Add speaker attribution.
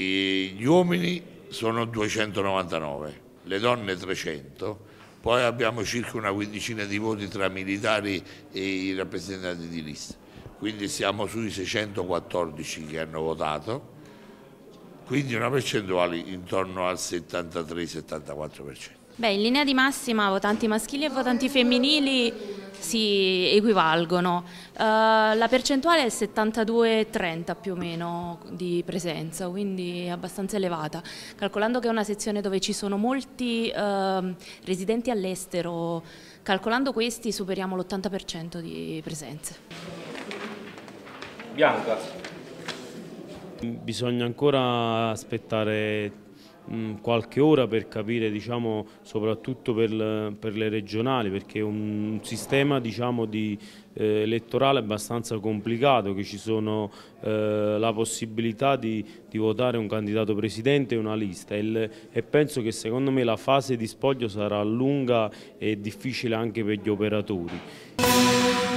Speaker 1: gli uomini sono 299, le donne 300, poi abbiamo circa una quindicina di voti tra militari e i rappresentanti di lista, quindi siamo sui 614 che hanno votato, quindi una percentuale intorno al 73-74%.
Speaker 2: Beh, in linea di massima votanti maschili e votanti femminili si equivalgono. Uh, la percentuale è 72-30 più o meno di presenza, quindi abbastanza elevata. Calcolando che è una sezione dove ci sono molti uh, residenti all'estero, calcolando questi superiamo l'80% di presenze.
Speaker 3: Bianca.
Speaker 4: Bisogna ancora aspettare Mm, qualche ora per capire diciamo, soprattutto per, per, le regionali perché è un sistema diciamo, di, eh, elettorale abbastanza complicato che ci sono eh, la possibilità di, di, votare un candidato presidente e una lista e, e, penso che secondo me la fase di spoglio sarà lunga e difficile anche per gli operatori.